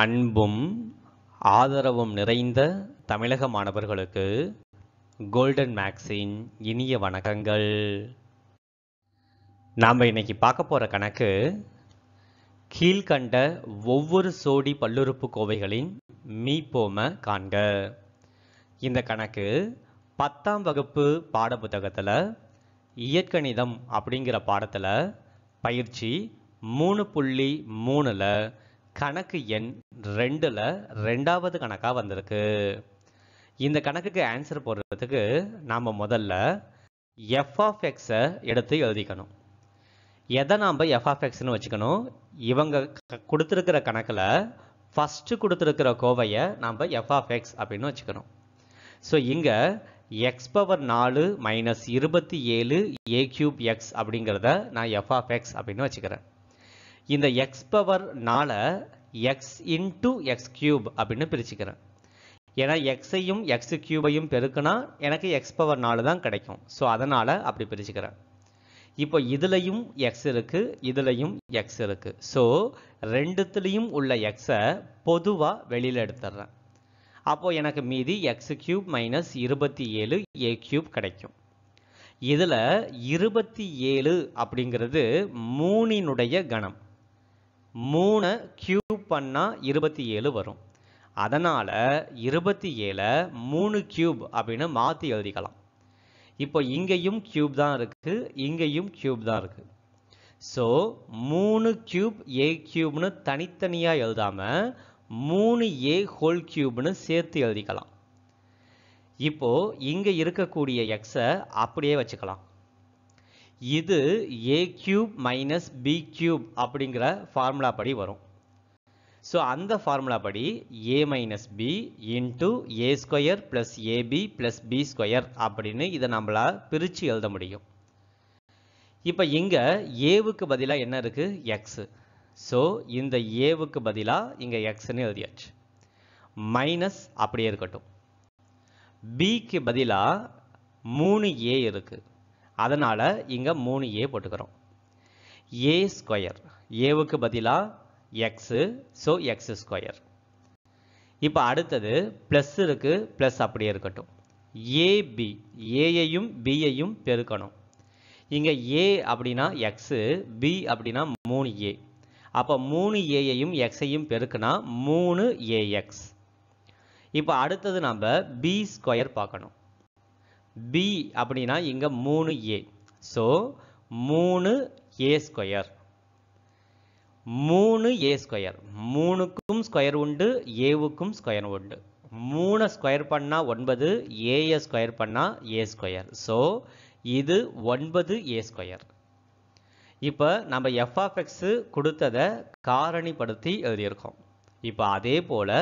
அன்பும் ஆதரவும் நிறைந்த தமிழக மாணவர்களுக்கு கோல்டன் மேக்ஸின் இனிய வணக்கங்கள் நாம் இன்னைக்கு பார்க்க போகிற கணக்கு கீழ்கண்ட ஒவ்வொரு சோடி பல்லுறுப்பு கோவைகளின் மீப்போம காண்க இந்த கணக்கு பத்தாம் வகுப்பு பாட புத்தகத்தில் இயற்கணிதம் அப்படிங்கிற பாடத்தில் பயிற்சி மூணு புள்ளி மூணில் கணக்கு எண் ரெண்டில் ரெண்டாவது கணக்காக வந்திருக்கு இந்த கணக்குக்கு ஆன்சர் போடுறதுக்கு நாம் முதல்ல எஃப் ஆஃப் எக்ஸை எடுத்து எழுதிக்கணும் எதை நாம் எஃப் ஆஃப் எக்ஸ்னு வச்சுக்கணும் இவங்க கொடுத்துருக்கிற கணக்கில் ஃபஸ்ட்டு கொடுத்துருக்கிற கோவையை நாம் எஃப் ஆஃப் எக்ஸ் அப்படின்னு வச்சுக்கணும் ஸோ இங்கே எக்ஸ் பவர் நாலு மைனஸ் இருபத்தி ஏழு ஏ கியூப் எக்ஸ் அப்படிங்கிறத நான் எஃப் ஆஃப் எக்ஸ் அப்படின்னு வச்சுக்கிறேன் இந்த பவர் பவர்னால எக்ஸ் இன்டு எக்ஸ் கியூப் அப்படின்னு பிரிச்சுக்கிறேன் ஏன்னா எக்ஸையும் எக்ஸ் கியூபையும் பெருக்கினா எனக்கு எக்ஸ் பவர் நாலு தான் கிடைக்கும் ஸோ அதனால் அப்படி பிரிச்சுக்கிறேன் இப்போ இதுலையும் எக்ஸ் இருக்குது இதுலையும் எக்ஸ் இருக்குது ஸோ ரெண்டுத்துலேயும் உள்ள எக்ஸை பொதுவாக வெளியில் எடுத்துடுறேன் அப்போது எனக்கு மீதி எக்ஸ் கியூப் மைனஸ் இருபத்தி ஏழு ஏ கியூப் கிடைக்கும் இதில் இருபத்தி ஏழு அப்படிங்கிறது மூணினுடைய கணம் மூணை க்யூப் பண்ணால் இருபத்தி ஏழு வரும் அதனால் இருபத்தி ஏழை மூணு க்யூப் அப்படின்னு மாற்றி எழுதிக்கலாம் இப்போ இங்கேயும் க்யூப் தான் இருக்குது இங்கேயும் க்யூப் தான் இருக்குது ஸோ மூணு க்யூப் ஏ க்யூப்னு தனித்தனியாக எழுதாமல் மூணு ஏ ஹோல் க்யூப்னு சேர்த்து எழுதிக்கலாம் இப்போது இங்கே இருக்கக்கூடிய எக்ஸை அப்படியே வச்சுக்கலாம் இது a cube minus b cube அப்படிங்கிற ஃபார்முலா படி வரும் ஸோ அந்த ஃபார்முலா படி a minus b into a square plus a b plus b square அப்படின்னு இதை நம்மளால் பிரித்து எழுத முடியும் இப்போ இங்கே ஏவுக்கு பதிலாக என்ன இருக்குது எக்ஸு ஸோ இந்த ஏவுக்கு பதிலாக இங்கே எக்ஸ்ன்னு எழுதியாச்சு மைனஸ் அப்படியே இருக்கட்டும் பிக்கு பதிலாக மூணு ஏ இருக்குது அதனால் இங்கே மூணு ஏ போட்டுக்கிறோம் ஏ ஸ்கொயர் ஏவுக்கு பதிலாக எக்ஸு ஸோ எக்ஸ் ஸ்கொயர் இப்போ அடுத்தது ப்ளஸ் இருக்குது ப்ளஸ் அப்படியே இருக்கட்டும் ஏபி ஏயையும் பியையும் பெருக்கணும் இங்கே ஏ அப்படின்னா எக்ஸு பி அப்படின்னா மூணு ஏ அப்போ மூணு ஏயையும் எக்ஸையும் பெருக்குனா மூணு ஏஎக்ஸ் இப்போ அடுத்தது நம்ம பி ஸ்கொயர் பார்க்கணும் பி அப்படின்னா இங்கே மூணு ஏ ஸோ மூணு ஏ ஸ்கொயர் மூணு ஏ ஸ்கொயர் மூணுக்கும் ஸ்கொயர் உண்டு ஏவுக்கும் ஸ்கொயர் உண்டு மூணு ஸ்கொயர் பண்ணால் ஒன்பது ஏஏ ஸ்கொயர் பண்ணால் ஏ ஸ்கொயர் ஸோ இது ஒன்பது ஏ ஸ்கொயர் இப்போ நம்ம குடுத்தத கொடுத்ததை காரணிப்படுத்தி எழுதியிருக்கோம் இப்போ அதே போல்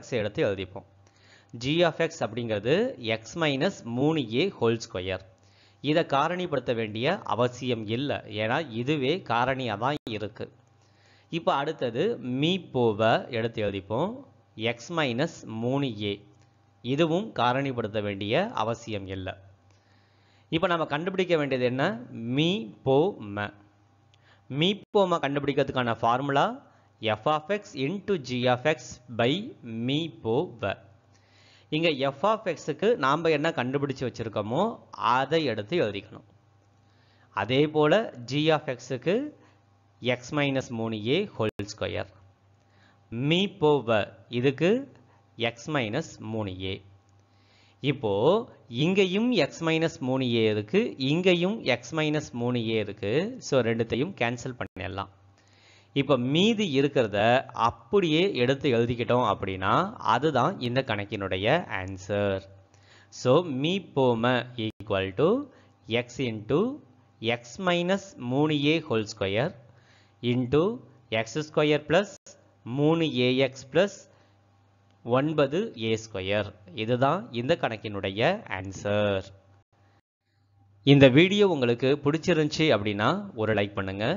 x எடுத்து எழுதிப்போம் g of x அப்படிங்கிறது x minus மூணு ஏ ஹோல் ஸ்கொயர் இதை காரணிப்படுத்த வேண்டிய அவசியம் இல்லை ஏனா இதுவே காரணியாக தான் இருக்குது இப்போ அடுத்தது மீ போவை எடுத்து எழுதிப்போம் x மைனஸ் மூணு ஏ இதுவும் காரணிப்படுத்த வேண்டிய அவசியம் இல்லை இப்போ நம்ம கண்டுபிடிக்க வேண்டியது என்ன மீ போ ம மீ போம கண்டுபிடிக்கிறதுக்கான formula f of x into g of x by மீ போ இங்கே எஃப் ஆஃப் எக்ஸுக்கு நாம் என்ன கண்டுபிடிச்சு வச்சிருக்கோமோ அதை எடுத்து எழுதிக்கணும் அதே போல் ஜி ஆஃப் எக்ஸுக்கு எக்ஸ் மைனஸ் மூணு ஏ ஹோல் ஸ்கொயர் மீ போவ இதுக்கு எக்ஸ் மைனஸ் மூணு ஏ இப்போது இங்கேயும் எக்ஸ் மைனஸ் மூணு ஏ இருக்குது இங்கேயும் எக்ஸ் மைனஸ் மூணு ஏ இருக்குது ஸோ ரெண்டுத்தையும் கேன்சல் பண்ணிடலாம் இப்போ மீதி இருக்கிறத அப்படியே எடுத்து எழுதிக்கிட்டோம் அப்படின்னா அதுதான் இந்த கணக்கினுடைய ஆன்சர் ஸோ மீ போம equal to x into x minus மூணு a whole square into x square plus மூணு ஏஎக்ஸ் ப்ளஸ் ஒன்பது ஏ ஸ்கொயர் இதுதான் இந்த கணக்கினுடைய ஆன்சர் இந்த வீடியோ உங்களுக்கு பிடிச்சிருந்துச்சி அப்படின்னா ஒரு லைக் பண்ணுங்கள்